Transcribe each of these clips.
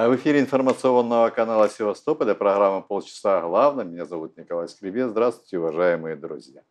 Э, в эфире информационного канала Севастополя программа «Полчаса главное». Меня зовут Николай Скребец. Здравствуйте, уважаемые друзья.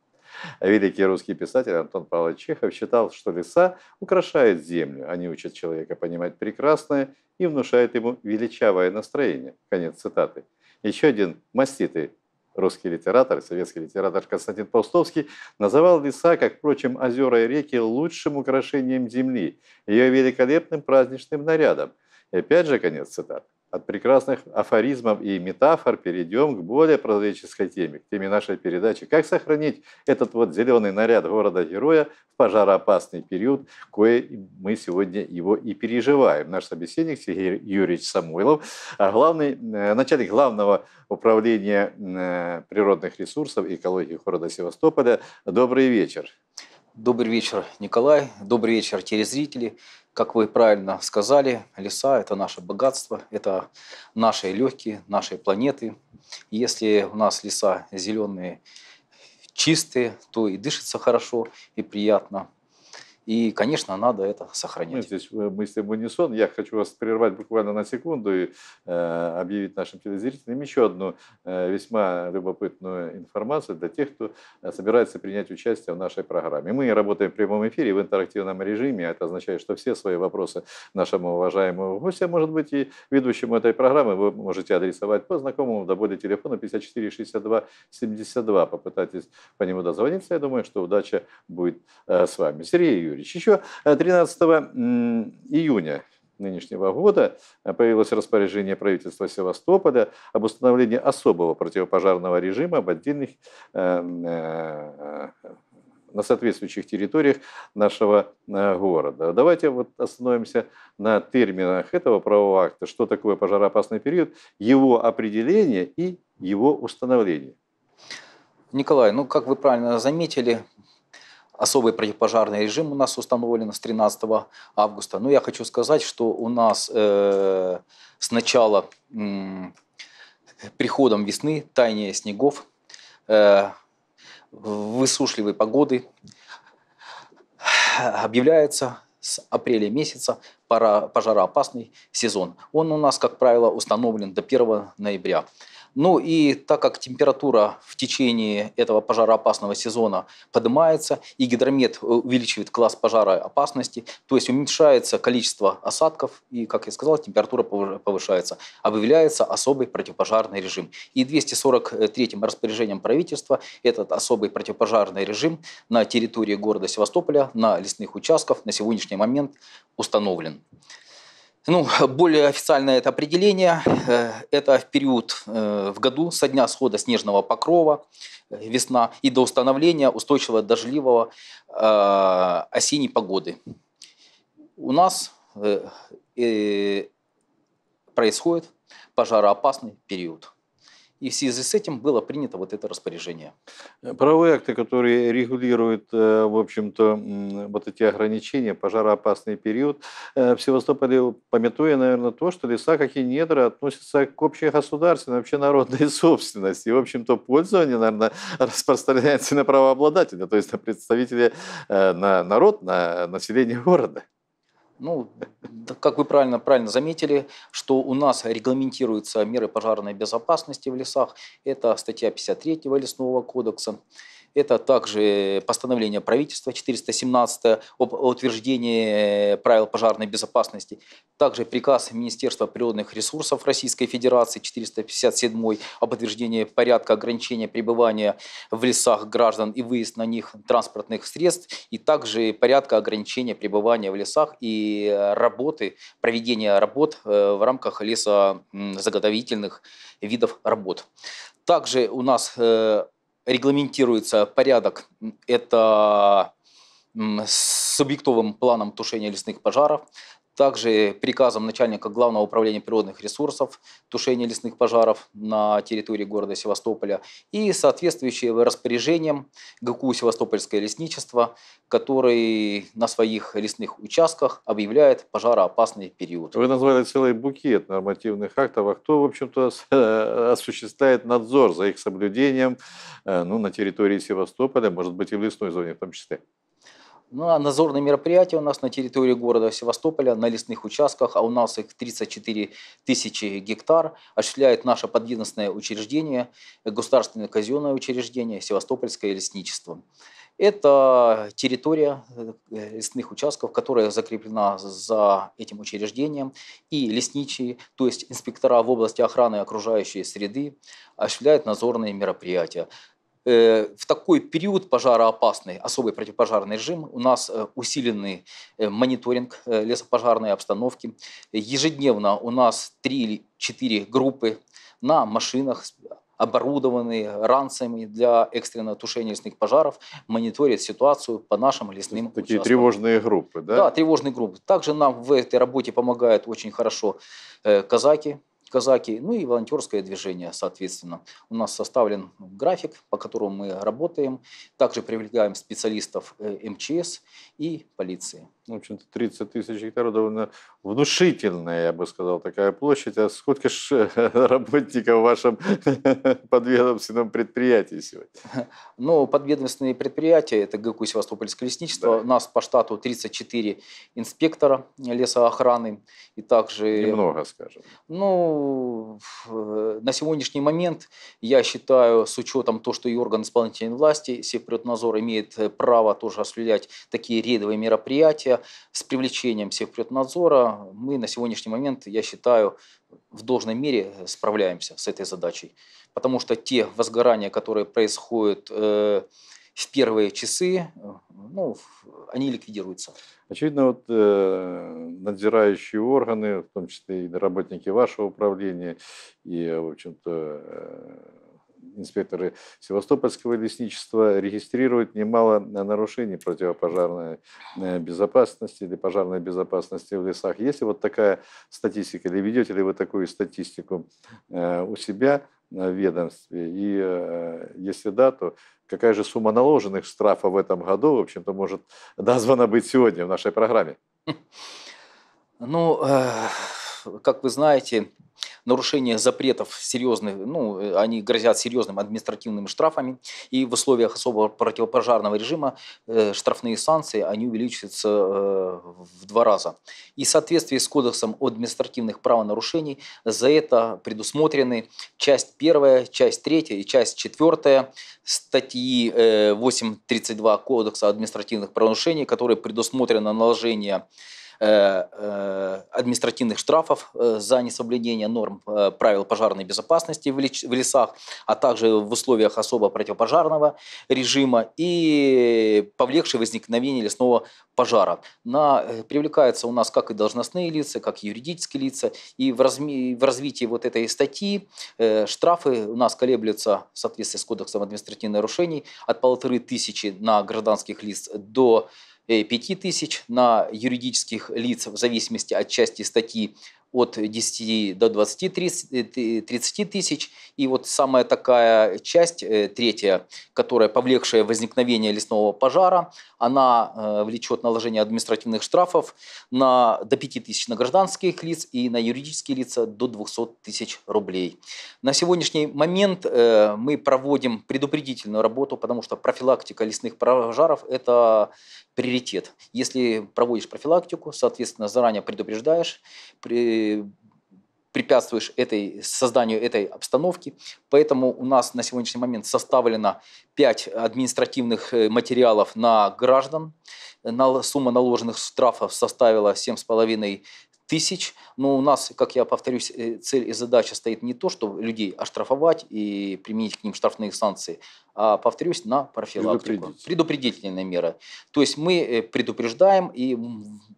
Великий русский писатель Антон Павлович Чехов считал, что леса украшают землю, они учат человека понимать прекрасное и внушают ему величавое настроение. Конец цитаты. Еще один маститый русский литератор, советский литератор Константин Паустовский называл леса, как, впрочем, озера и реки, лучшим украшением земли, ее великолепным праздничным нарядом – и опять же, конец цитат. От прекрасных афоризмов и метафор перейдем к более прозаической теме, к теме нашей передачи. Как сохранить этот вот зеленый наряд города-героя в пожароопасный период, кое мы сегодня его и переживаем. Наш собеседник Сергей Юрьевич Самойлов, а главный, э, начальник главного управления э, природных ресурсов и экологии города Севастополя. Добрый вечер. Добрый вечер, Николай. Добрый вечер, телезрители как вы правильно сказали, леса – это наше богатство, это наши легкие, нашей планеты. И если у нас леса зеленые, чистые, то и дышится хорошо и приятно – и, конечно, надо это сохранять. Мы здесь э, мысли в унисон. Я хочу вас прервать буквально на секунду и э, объявить нашим телезрителям еще одну э, весьма любопытную информацию для тех, кто э, собирается принять участие в нашей программе. Мы работаем в прямом эфире в интерактивном режиме. Это означает, что все свои вопросы нашему уважаемому гостю, а может быть и ведущему этой программы, вы можете адресовать по знакомому до боли телефона 54 Попытайтесь по нему дозвониться. Я думаю, что удача будет э, с вами. Сергей Юрьевич, Владимирович. Еще 13 июня нынешнего года э, появилось распоряжение правительства Севастополя об установлении особого противопожарного режима в отдельных э, э, на соответствующих территориях нашего города. Давайте вот остановимся на терминах этого правового акта, что такое пожароопасный период, его определение и его установление. Николай, ну как вы правильно заметили, Особый противопожарный режим у нас установлен с 13 августа. Но ну, я хочу сказать, что у нас э, с начала э, приходом весны, таяние снегов, э, высушливой погоды объявляется с апреля месяца пара, пожароопасный сезон. Он у нас, как правило, установлен до 1 ноября. Ну и так как температура в течение этого пожароопасного сезона поднимается, и гидромет э, увеличивает класс пожара опасности, то есть уменьшается количество осадков, и, как я сказал, температура повышается, объявляется а особый противопожарный режим. И 243-м распоряжением правительства этот особый противопожарный режим на территории города Севастополя, на лесных участках на сегодняшний момент установлен. Ну, более официальное это определение, э, это в период э, в году со дня схода снежного покрова, э, весна, и до установления устойчивого дождливого осенней погоды. У нас происходит пожароопасный период. И в связи с этим было принято вот это распоряжение. Э, правовые акты, которые регулируют, э, в общем-то, вот эти ограничения, пожароопасный период, э, в Севастополе, пометуя, наверное, то, что леса, как и недра, относятся к общей государственной, общенародной собственности. И, в общем-то, пользование, наверное, распространяется на правообладателя, то есть на представителя, на народ, на население города. Ну, как вы правильно, правильно заметили, что у нас регламентируются меры пожарной безопасности в лесах. Это статья 53 Лесного кодекса это также постановление правительства 417 об утверждении э, правил пожарной безопасности, также приказ Министерства природных ресурсов Российской Федерации 457 об утверждении порядка ограничения пребывания в лесах граждан и выезд на них транспортных средств, и также порядка ограничения пребывания в лесах и э, работы, проведения работ э, в рамках лесозаготовительных видов работ. Также у нас регламентируется порядок. Это субъектовым планом тушения лесных пожаров, также приказом начальника Главного управления природных ресурсов тушения лесных пожаров на территории города Севастополя и соответствующим распоряжением ГКУ «Севастопольское лесничество», который на своих лесных участках объявляет пожароопасный период. Вы назвали целый букет нормативных актов, а кто, в общем-то, э, осуществляет надзор за их соблюдением э, ну, на территории Севастополя, может быть, и в лесной зоне в том числе? Ну, а надзорные мероприятия у нас на территории города Севастополя, на лесных участках, а у нас их 34 тысячи гектар, осуществляет наше подъединственное учреждение, государственное казенное учреждение «Севастопольское лесничество». Это территория э, лесных участков, которая закреплена за этим учреждением, и лесничие, то есть инспектора в области охраны окружающей среды, осуществляют назорные мероприятия. Э, в такой период пожароопасный, особый противопожарный режим, у нас э, усиленный э, мониторинг лесопожарной обстановки. Ежедневно у нас 3 или 4 группы на машинах оборудованные ранцами для экстренного тушения лесных пожаров, мониторят ситуацию по нашим лесным Такие участкам. тревожные группы, да? Да, тревожные группы. Также нам в этой работе помогают очень хорошо казаки, казаки, ну и волонтерское движение, соответственно. У нас составлен график, по которому мы работаем. Также привлекаем специалистов э, МЧС и полиции в общем-то, 30 тысяч гектаров, довольно внушительная, я бы сказал, такая площадь. А сколько ж э, работников в вашем подведомственном предприятии сегодня? Ну, подведомственные предприятия, это ГКУ Севастопольское лесничество. Да. У нас по штату 34 инспектора лесоохраны. И также... Немного, скажем. Ну, э, на сегодняшний момент, я считаю, с учетом того, что и орган исполнительной власти, Севпреднадзор имеет э, право тоже осуществлять такие рейдовые мероприятия, с привлечением всех Севпреднадзора мы на сегодняшний момент, я считаю, в должной мере справляемся с этой задачей. Потому что те возгорания, которые происходят э, в первые часы, э, ну, они ликвидируются. Очевидно, вот э, надзирающие органы, в том числе и работники вашего управления, и, в общем-то, э, инспекторы Севастопольского лесничества регистрируют немало нарушений противопожарной э, безопасности или пожарной безопасности в лесах. Есть ли вот такая статистика или ведете ли вы такую статистику э, у себя в ведомстве? И э, если да, то какая же сумма наложенных штрафов в этом году, в общем-то, может названа быть сегодня в нашей программе? Ну, как вы знаете, нарушение запретов серьезных, ну, они грозят серьезным административными штрафами, и в условиях особого противопожарного режима э, штрафные санкции, они увеличиваются э, в два раза. И в соответствии с Кодексом административных правонарушений за это предусмотрены часть первая, часть третья и часть четвертая статьи э, 8.32 Кодекса административных правонарушений, которые предусмотрено наложение Э, э, административных штрафов э, за несоблюдение норм правил пожарной безопасности в лесах, а также в условиях особо противопожарного режима и повлекшее возникновение лесного пожара. На, привлекаются у нас как и должностные лица, как и юридические лица. И в, разми, в развитии вот этой статьи э, штрафы у нас колеблются в соответствии с Кодексом административных нарушений от полторы тысячи на гражданских лиц до 5 э, тысяч на юридических лиц в зависимости от части статьи от 10 до 20 30, 30 тысяч. И вот самая такая часть, э, третья, которая повлекшая возникновение лесного пожара, она э, влечет наложение административных штрафов на, до 5 тысяч на гражданских лиц и на юридические лица до 200 тысяч рублей. На сегодняшний момент мы проводим предупредительную работу, потому что профилактика лесных пожаров – это приоритет. Если проводишь профилактику, соответственно, заранее предупреждаешь, при, препятствуешь этой, созданию этой обстановки. Поэтому у нас на сегодняшний момент составлено 5 административных э, материалов на граждан. на Сумма наложенных штрафов составила 7,5 тысяч. Но у нас, как я повторюсь, э, цель и задача стоит не то, чтобы людей оштрафовать и применить к ним штрафные санкции, а, повторюсь, на профилактику. Предупредительные меры. То есть мы э, предупреждаем, и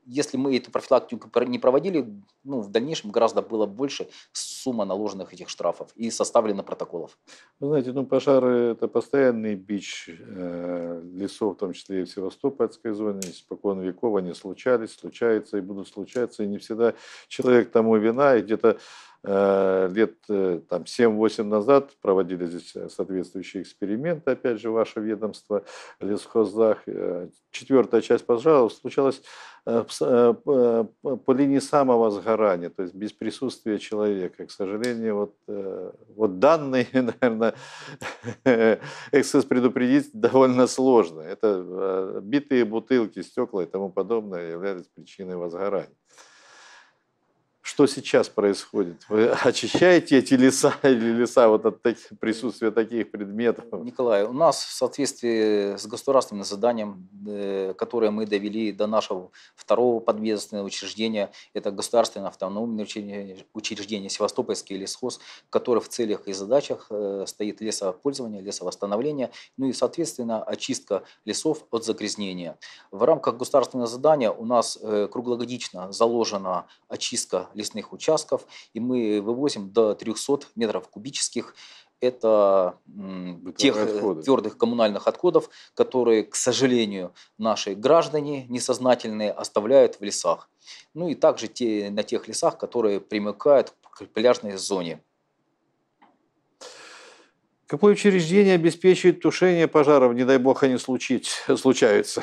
если мы эту профилактику не проводили, ну, в дальнейшем гораздо было больше сумма наложенных этих штрафов и составлено протоколов. Вы знаете, ну, пожары – это постоянный бич э, лесов, в том числе и в Севастопольской зоне, испокон веков они случались, случаются и будут случаться, и не всегда человек тому вина, и где-то Э, лет э, там 7-8 назад проводили здесь э, соответствующие эксперименты, опять же, ваше ведомство, лесхоздах. Четвертая часть пожаров случалась по линии самого сгорания, то есть без присутствия человека. К сожалению, вот, вот данные, наверное, эксцесс предупредить довольно сложно. Это битые бутылки, стекла и тому подобное являются причиной возгорания что сейчас происходит? Вы очищаете эти леса или леса вот от таких, присутствия таких предметов? Николай, у нас в соответствии с государственным заданием, э, которое мы довели до нашего второго подведомственного учреждения, это государственное автономное учреждение Севастопольский лесхоз, который в целях и задачах э, стоит лесопользование, лесовосстановление, ну и, соответственно, очистка лесов от загрязнения. В рамках государственного задания у нас э, круглогодично заложена очистка лесов лесных участков, и мы вывозим до 300 метров кубических это Бытовые тех э, отходы. твердых коммунальных отходов, которые, к сожалению, наши граждане несознательные оставляют в лесах. Ну и также те, на тех лесах, которые примыкают к пляжной зоне. Какое учреждение обеспечивает тушение пожаров, не дай бог они случить, случаются?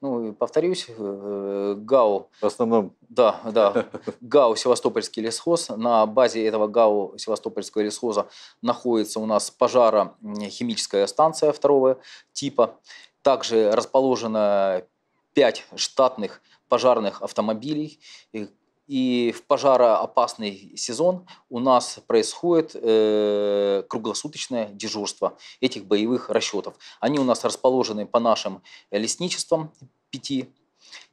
Ну, повторюсь, э, ГАУ... В основном? Да, да. ГАУ «Севастопольский лесхоз». На базе этого ГАУ «Севастопольского лесхоза» находится у нас пожарохимическая станция второго типа. Также расположено пять штатных пожарных автомобилей, и в пожароопасный сезон у нас происходит э, круглосуточное дежурство этих боевых расчетов. Они у нас расположены по нашим лесничествам пяти.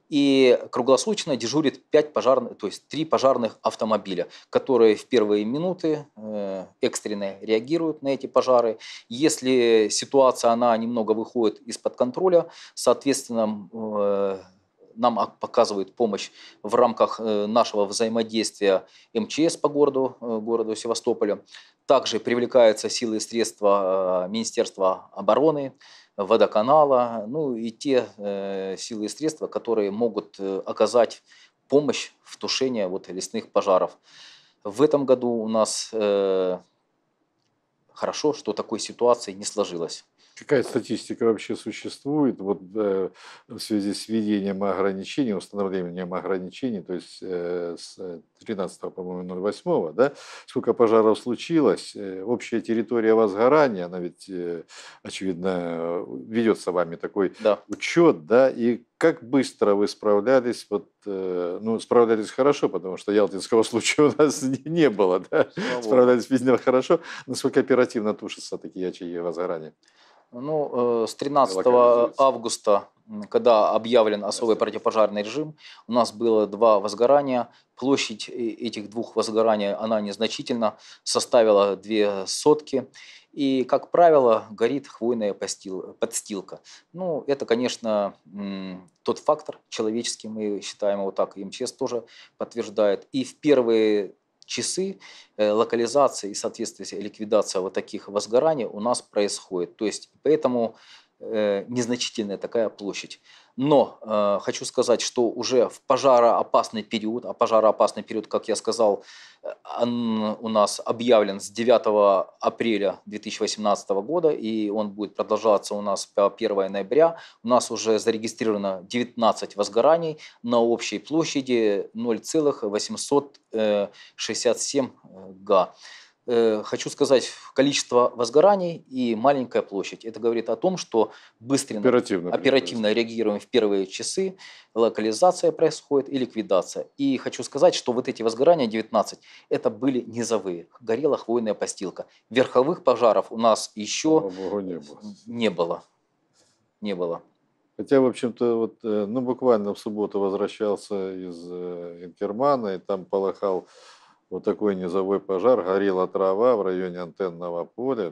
И круглосуточно дежурит 5 пожарных, то есть три пожарных автомобиля, которые в первые минуты э, экстренно реагируют на эти пожары. Если ситуация она немного выходит из-под контроля, соответственно, э, нам показывает помощь в рамках э, нашего взаимодействия МЧС по городу, э, городу Севастополю. Также привлекаются силы и средства э, Министерства обороны, водоканала, ну и те силы и средства, которые могут оказать помощь в тушении вот лесных пожаров. В этом году у нас хорошо, что такой ситуации не сложилось. Какая статистика вообще существует вот, э, в связи с введением ограничений, установлением ограничений, то есть э, с 13, по-моему, 08, да, сколько пожаров случилось, э, общая территория возгорания, она ведь, э, очевидно, ведется вами такой да. учет, да, и как быстро вы справлялись? Вот, э, ну, справлялись хорошо, потому что ялтинского случая у нас не, не было. Да? Справлялись без него хорошо. Насколько оперативно тушатся такие очаги возгорания? Ну, э, с 13 августа, когда объявлен особый противопожарный режим, у нас было два возгорания. Площадь этих двух возгораний, она незначительно составила две сотки. И, как правило, горит хвойная подстилка. Ну, это, конечно, тот фактор человеческий, мы считаем его так, и МЧС тоже подтверждает. И в первые часы э, локализация и, соответственно, ликвидация вот таких возгораний у нас происходит. То есть, поэтому э, незначительная такая площадь. Но э, хочу сказать, что уже в пожароопасный период, а пожароопасный период, как я сказал, э, он у нас объявлен с 9 апреля 2018 года, и он будет продолжаться у нас по 1 ноября. У нас уже зарегистрировано 19 возгораний на общей площади 0,867 э, э, га. Э, хочу сказать, количество возгораний и маленькая площадь. Это говорит о том, что быстро, оперативно, оперативно реагируем в первые часы, локализация происходит и ликвидация. И хочу сказать, что вот эти возгорания 19, это были низовые. Горела хвойная постилка. Верховых пожаров у нас еще Богу, не было. Не было. Не было. Хотя, в общем-то, вот, э, ну, буквально в субботу возвращался из э, Инкермана и там полыхал вот такой низовой пожар, горела трава в районе антенного поля,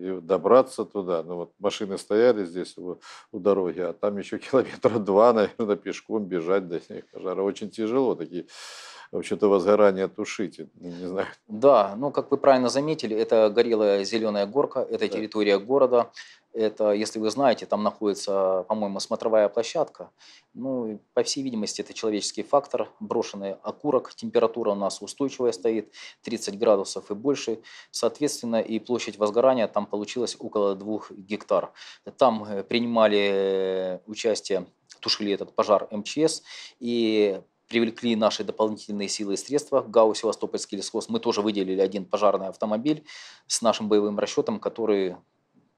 и добраться туда, ну вот машины стояли здесь у, у дороги, а там еще километра два, наверное, пешком бежать до них. пожара. Очень тяжело такие вообще-то возгорание тушить, ну, не знаю. Да, ну, как вы правильно заметили, это горела зеленая горка, это да. территория города. Это, если вы знаете, там находится, по-моему, смотровая площадка. Ну, по всей видимости, это человеческий фактор, брошенный окурок, температура у нас устойчивая стоит, 30 градусов и больше. Соответственно, и площадь возгорания там получилась около 2 гектар. Там э, принимали э, участие, тушили этот пожар МЧС, и привлекли наши дополнительные силы и средства. ГАУ «Севастопольский лесхоз» мы тоже выделили один пожарный автомобиль с нашим боевым расчетом, который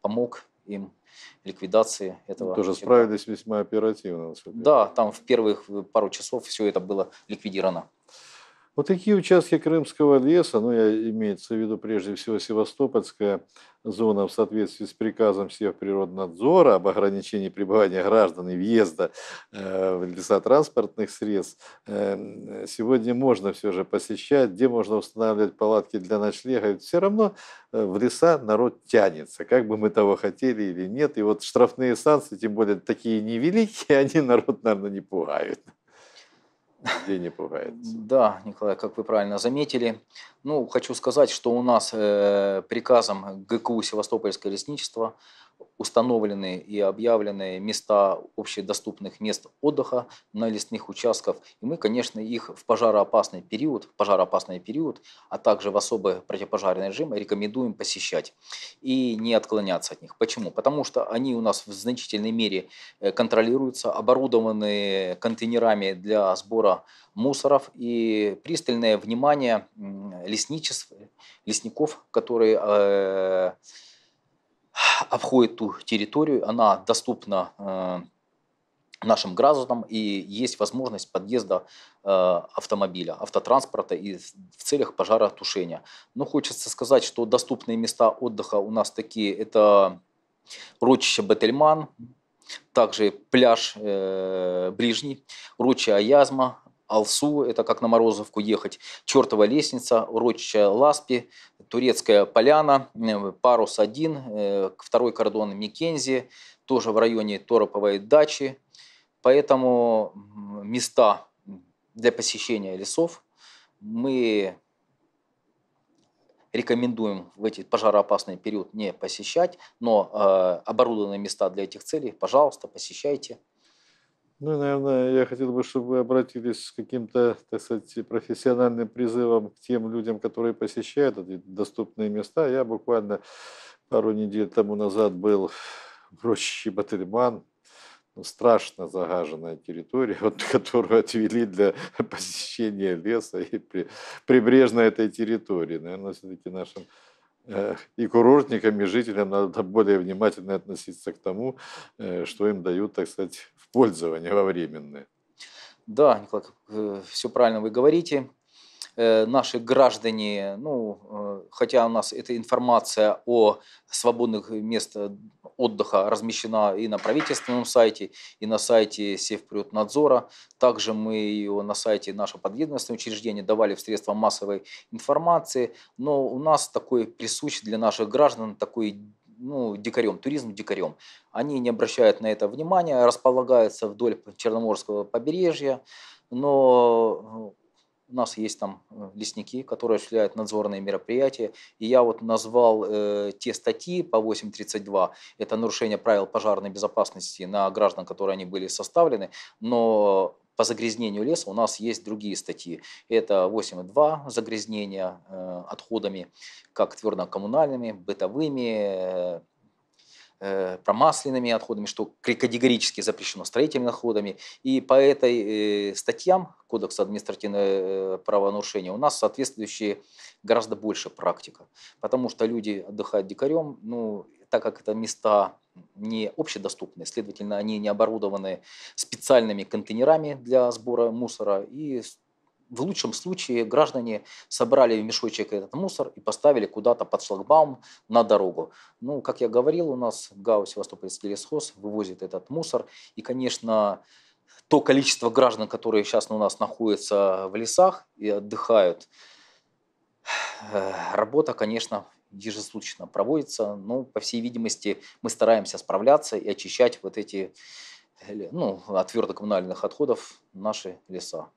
помог им ликвидации ну, этого. Тоже справились весьма оперативно. Да, там в первых э, пару часов все это было ликвидировано. Вот такие участки Крымского леса, ну, я имеется в виду прежде всего Севастопольская зона в соответствии с приказом Севприроднадзора об ограничении пребывания граждан и въезда э, в леса транспортных средств, э, сегодня можно все же посещать, где можно устанавливать палатки для ночлега. И все равно э, в леса народ тянется, как бы мы того хотели или нет. И вот штрафные санкции, тем более такие невеликие, они народ, наверное, не пугают. Людей не пугает. Да, Николай, как вы правильно заметили. Ну, хочу сказать, что у нас э, приказом ГКУ Севастопольское лесничество установлены и объявлены места общедоступных мест отдыха на лесных участках. И мы, конечно, их в пожароопасный период, в пожароопасный период, а также в особый противопожарный режим рекомендуем посещать и не отклоняться от них. Почему? Потому что они у нас в значительной мере э, контролируются, оборудованы контейнерами для сбора мусоров и пристальное внимание лесничеств, лесников, которые э, обходит ту территорию, она доступна э, нашим гражданам и есть возможность подъезда э, автомобиля, автотранспорта и в целях пожаротушения. Но хочется сказать, что доступные места отдыха у нас такие, это ручище Бетельман, также пляж э, Ближний, ручье Аязма, Алсу, это как на Морозовку ехать, Чертова лестница, урочище Ласпи, Турецкая поляна, э, парус один, э, второй кордон Микензи, тоже в районе Тороповой дачи. Поэтому места для посещения лесов мы рекомендуем в эти пожароопасный период не посещать, но э, оборудованные места для этих целей, пожалуйста, посещайте. Ну, наверное, я хотел бы, чтобы вы обратились с каким-то, так сказать, профессиональным призывом к тем людям, которые посещают эти доступные места. Я буквально пару недель тому назад был в роще Батырман, ну, страшно загаженная территория, вот, которую отвели для посещения леса и при, прибрежной этой территории. Наверное, все-таки нашим Э, и курортникам, и жителям надо более внимательно относиться к тому, э, что им дают, так сказать, в пользование во временное. Да, Николай, э, все правильно вы говорите. Э, наши граждане, ну, э, хотя у нас эта информация о свободных местах отдыха размещена и на правительственном сайте, и на сайте Севпрютнадзора. Также мы ее на сайте нашего подведомственного учреждения давали в средства массовой информации. Но у нас такой присущ для наших граждан такой ну, дикарем, туризм дикарем. Они не обращают на это внимания, располагаются вдоль Черноморского побережья, но у нас есть там э, лесники, которые осуществляют надзорные мероприятия. И я вот назвал э, те статьи по 8.32. Это нарушение правил пожарной безопасности на граждан, которые они были составлены. Но по загрязнению леса у нас есть другие статьи. Это 8.2 загрязнение э, отходами, как твердокоммунальными, бытовыми, э, Э, промасленными отходами, что категорически запрещено строительными отходами. И по этой э, статьям Кодекса административного э, правонарушения у нас соответствующие гораздо больше практика. Потому что люди отдыхают дикарем, ну, так как это места не общедоступны, следовательно, они не оборудованы специальными контейнерами для сбора мусора, и в лучшем случае граждане собрали в мешочек этот мусор и поставили куда-то под шлагбаум на дорогу. Ну, как я говорил, у нас ГАУ «Севастопольский лесхоз» вывозит этот мусор. И, конечно, то количество граждан, которые сейчас у нас находятся в лесах и отдыхают, э, работа, конечно, ежесуточно проводится. Но, ну, по всей видимости, мы стараемся справляться и очищать вот эти э, ну, от твердокоммунальных отходов наши леса.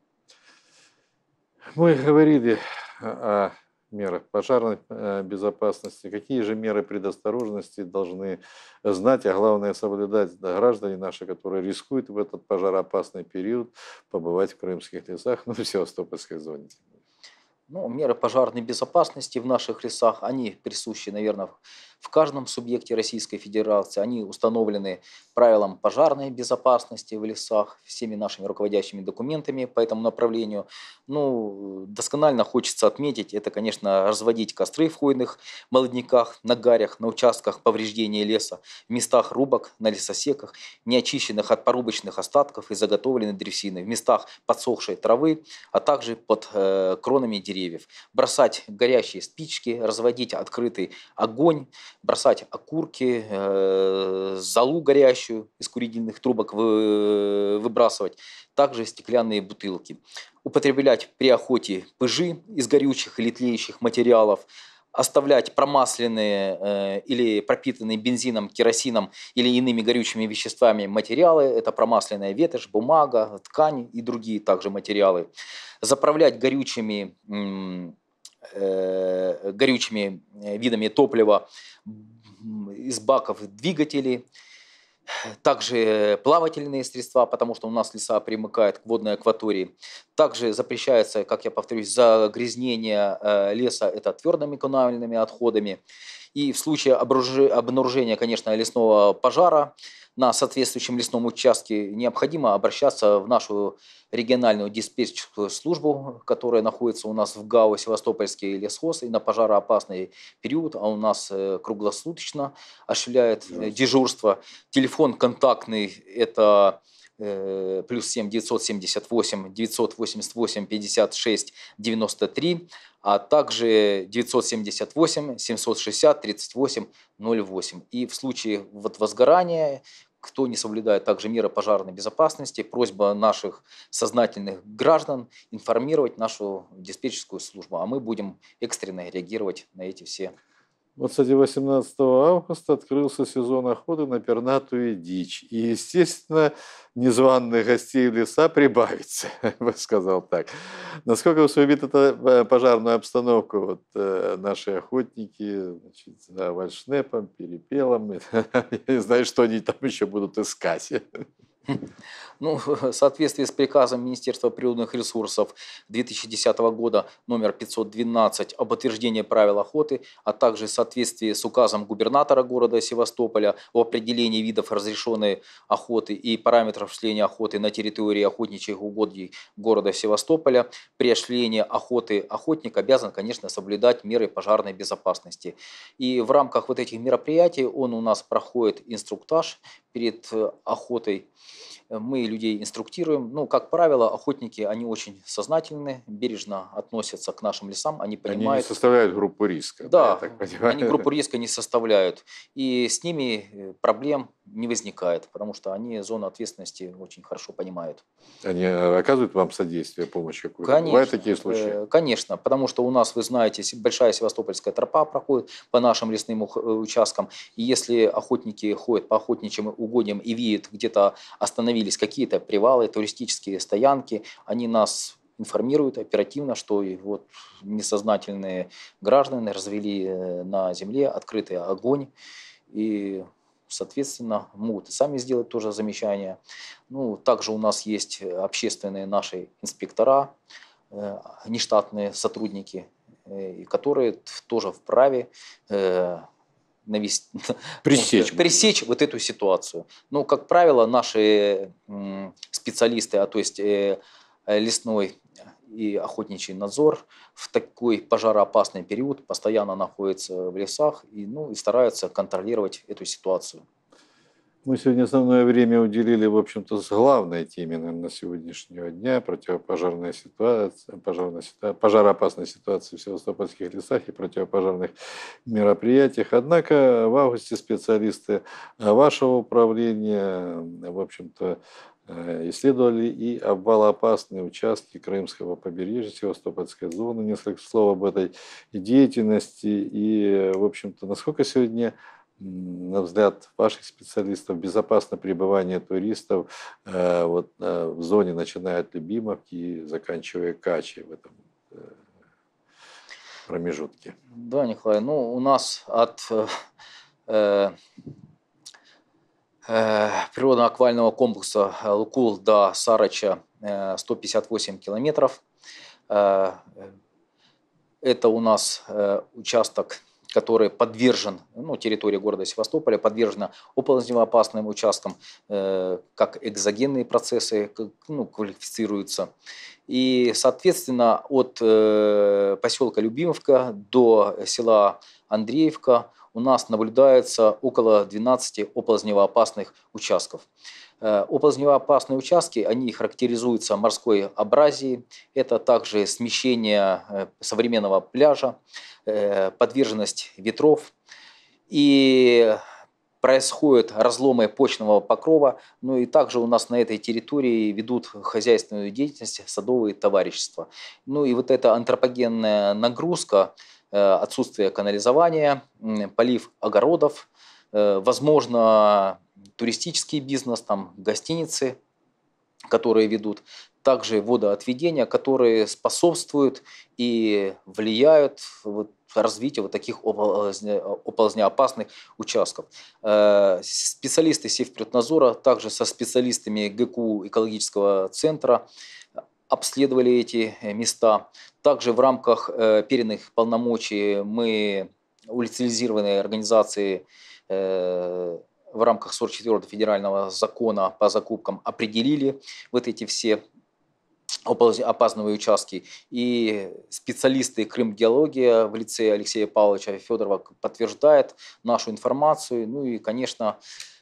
Мы ну говорили э, о мерах пожарной э, безопасности, какие же меры предосторожности должны знать, а главное соблюдать граждане наши, которые рискуют в этот пожароопасный период побывать в крымских лесах, ну и в Севастопольской зоне. Ну, меры пожарной безопасности в наших лесах, они присущи, наверное, в каждом субъекте Российской Федерации. Они установлены правилам пожарной безопасности в лесах, всеми нашими руководящими документами по этому направлению. Ну, досконально хочется отметить, это, конечно, разводить костры в хвойных молодняках, на гарях, на участках повреждения леса, в местах рубок, на лесосеках, неочищенных от порубочных остатков и заготовленной древесины, в местах подсохшей травы, а также под э, кронами деревьев. Бросать горящие спички, разводить открытый огонь, бросать окурки, э, залу горящую из курительных трубок выбрасывать, также стеклянные бутылки. Употреблять при охоте пыжи из горючих или тлеющих материалов, оставлять промасленные э, или пропитанные бензином, керосином или иными горючими веществами материалы. Это промасленная ветошь, бумага, ткань и другие также материалы. Заправлять горючими Э, горючими э, видами топлива из баков двигателей, также плавательные средства, потому что у нас леса примыкают к водной акватории. Также запрещается, как я повторюсь, загрязнение э, леса это твердыми коммунальными отходами. И в случае обнаружения, конечно, лесного пожара на соответствующем лесном участке необходимо обращаться в нашу региональную диспетчерскую службу, которая находится у нас в ГАО «Севастопольский лесхоз» и на пожароопасный период, а у нас э, круглосуточно осуществляет э, дежурство. Телефон контактный – это Э, плюс 7 978 988 56 93, а также 978 760 38 08. И в случае вот возгорания кто не соблюдает также меры пожарной безопасности, просьба наших сознательных граждан информировать нашу диспетчерскую службу, а мы будем экстренно реагировать на эти все вот, кстати, 18 августа открылся сезон охоты на пернатую дичь. И, естественно, незваных гостей леса прибавится, я бы сказал так. Насколько усугубит это э, пожарную обстановку? Вот э, наши охотники значит, да, вальшнепом, перепелом, я не знаю, что они там еще будут искать. Ну, в соответствии с приказом Министерства природных ресурсов 2010 года номер 512 об утверждении правил охоты, а также в соответствии с указом губернатора города Севастополя о определении видов разрешенной охоты и параметров шления охоты на территории охотничьих угодий города Севастополя, при ошлении охоты охотник обязан, конечно, соблюдать меры пожарной безопасности. И в рамках вот этих мероприятий он у нас проходит инструктаж перед охотой. Мы людей инструктируем. Ну, как правило, охотники, они очень сознательны, бережно относятся к нашим лесам, они понимают... Они не составляют группу риска. Да, они группу риска не составляют. И с ними э, проблем не возникает, потому что они зону ответственности очень хорошо понимают. Они э, оказывают вам содействие, помощь какую-то? Конечно. Бывают такие случаи? Э, конечно, потому что у нас, вы знаете, большая севастопольская тропа проходит по нашим лесным участкам, и если охотники ходят по охотничьим угодьям и видят, где-то остановились какие какие-то привалы, туристические стоянки, они нас информируют оперативно, что вот несознательные граждане развели э, на земле открытый огонь и соответственно, могут и сами сделать тоже замечания. Ну, также у нас есть общественные наши инспектора, э, нештатные сотрудники, э, которые тоже вправе навести, пресечь. пресечь вот эту ситуацию. Ну, как правило, наши специалисты, а то есть э, э, лесной и охотничий надзор в такой пожароопасный период постоянно находится в лесах и, ну, и стараются контролировать эту ситуацию. Мы сегодня основное время уделили, в общем-то, с главной теме наверное, на сегодняшнего дня – противопожарная ситуация, пожарная ситуация, пожароопасная ситуация в севастопольских лесах и противопожарных мероприятиях. Однако в августе специалисты э, вашего управления, э, в общем-то, э, исследовали и обвалоопасные участки Крымского побережья, Севастопольской зоны. Несколько слов об этой деятельности и, в общем-то, насколько сегодня на взгляд ваших специалистов, безопасно пребывание туристов э, вот, э, в зоне, начиная от Любимовки и заканчивая Качи в этом э, промежутке? Да, Николай, ну у нас от э, э, природно-аквального комплекса Лукул до Сарыча 158 километров. Это у нас участок который подвержен, ну, территория города Севастополя подвержена оползневоопасным участкам, э, как экзогенные процессы как, ну, квалифицируются. И, соответственно, от э, поселка Любимовка до села Андреевка у нас наблюдается около 12 оползневоопасных участков. Оползневоопасные э, участки, они характеризуются морской абразией, это также смещение э, современного пляжа, э, подверженность ветров и происходят разломы почного покрова, ну и также у нас на этой территории ведут хозяйственную деятельность садовые товарищества. Ну и вот эта антропогенная нагрузка, отсутствие канализования, полив огородов, возможно, туристический бизнес, там, гостиницы, которые ведут, также водоотведения, которые способствуют и влияют вот, развитию вот таких э, э, оползнеопасных участков. Э, специалисты Севпритнадзора также со специалистами ГКУ экологического центра обследовали эти места. Также в рамках переданных полномочий мы у организации в рамках 44-го федерального закона по закупкам определили вот эти все опасные участки. И специалисты Крым-диалогия в лице Алексея Павловича Федорова подтверждают нашу информацию. Ну и, конечно,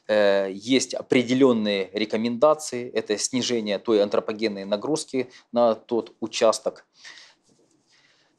э, есть определенные рекомендации. Это снижение той антропогенной нагрузки на тот участок.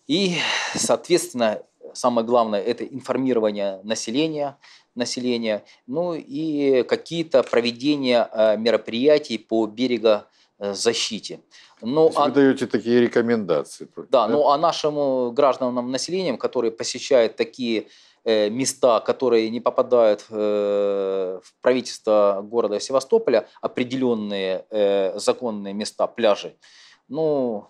И, соответственно, самое главное – это информирование населения – населения, ну и какие-то проведения э, мероприятий по берегозащите. Э, ну, а... Вы даете такие рекомендации. Да, да, ну а нашему гражданам населением, которые посещают такие э, места, которые не попадают в правительство города Севастополя, определенные законные места, пляжи, ну,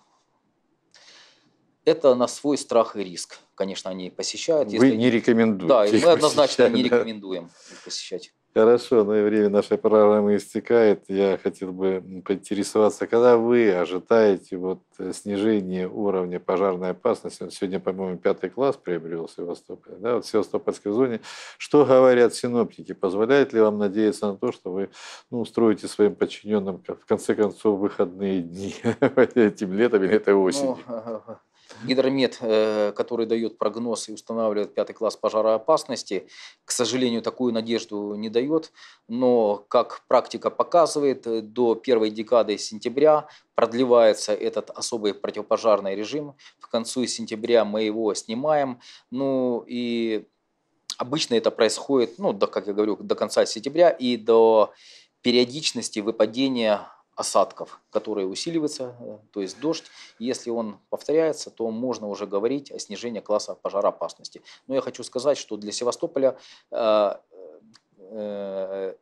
это на свой страх и риск. Конечно, они посещают. Вы не рекомендуете. Да, мы однозначно не рекомендуем их посещать. Хорошо, но ну и время нашей программы истекает. Я хотел бы поинтересоваться, когда вы ожидаете вот э, снижение уровня пожарной опасности? сегодня, по-моему, пятый класс приобрел Севастополе. да, вот в Севастопольской зоне. Что говорят синоптики? Позволяет ли вам надеяться на то, что вы ну, устроите своим подчиненным, в конце концов, выходные дни этим летом или этой осенью? Ну, Гидромет, э, который дает прогноз и устанавливает пятый класс пожароопасности, к сожалению, такую надежду не дает, но, как практика показывает, до первой декады сентября продлевается этот особый противопожарный режим. В концу сентября мы его снимаем. Ну и обычно это происходит, ну, до, как я говорю, до конца сентября и до периодичности выпадения осадков, которые усиливаются, э, то есть дождь. Если он повторяется, то можно уже говорить о снижении класса пожароопасности. Но я хочу сказать, что для Севастополя э, э,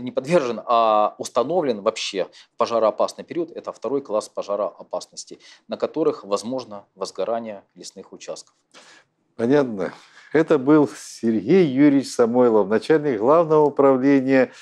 не подвержен, а установлен вообще пожароопасный период. Это второй класс пожароопасности, на которых возможно возгорание лесных участков. Понятно. Это был Сергей Юрьевич Самойлов, начальник главного управления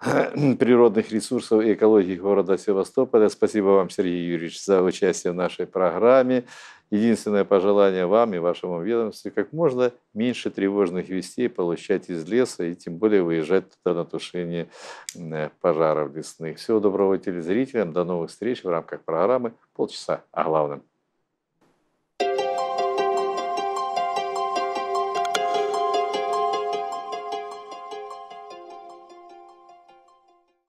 природных ресурсов и экологии города Севастополя. Спасибо вам, Сергей Юрьевич, за участие в нашей программе. Единственное пожелание вам и вашему ведомству – как можно меньше тревожных вестей получать из леса и тем более выезжать туда на тушение э, пожаров лесных. Всего доброго телезрителям. До новых встреч в рамках программы «Полчаса о главном».